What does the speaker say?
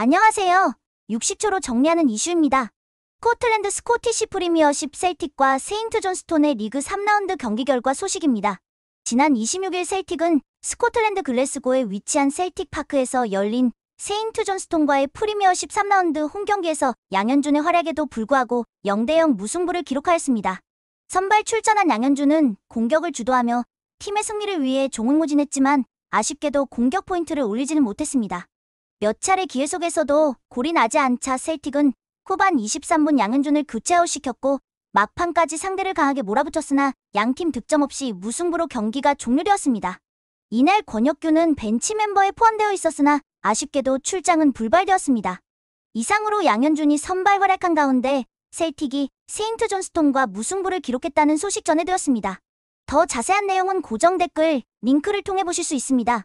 안녕하세요. 60초로 정리하는 이슈입니다. 코틀랜드 스코티시 프리미어십 셀틱과 세인트 존스톤의 리그 3라운드 경기 결과 소식입니다. 지난 26일 셀틱은 스코틀랜드 글래스고에 위치한 셀틱 파크에서 열린 세인트 존스톤과의 프리미어십 3라운드 홈 경기에서 양현준의 활약에도 불구하고 0대0 무승부를 기록하였습니다. 선발 출전한 양현준은 공격을 주도하며 팀의 승리를 위해 종횡무진했지만 아쉽게도 공격 포인트를 올리지는 못했습니다. 몇 차례 기회 속에서도 골이 나지 않자 셀틱은 후반 23분 양현준을 교체아웃시켰고 막판까지 상대를 강하게 몰아붙였으나 양팀 득점 없이 무승부로 경기가 종료되었습니다. 이날 권혁규는 벤치 멤버에 포함되어 있었으나 아쉽게도 출장은 불발되었습니다. 이상으로 양현준이 선발 활약한 가운데 셀틱이 세인트 존스톤과 무승부를 기록했다는 소식 전해드렸습니다. 더 자세한 내용은 고정 댓글 링크를 통해 보실 수 있습니다.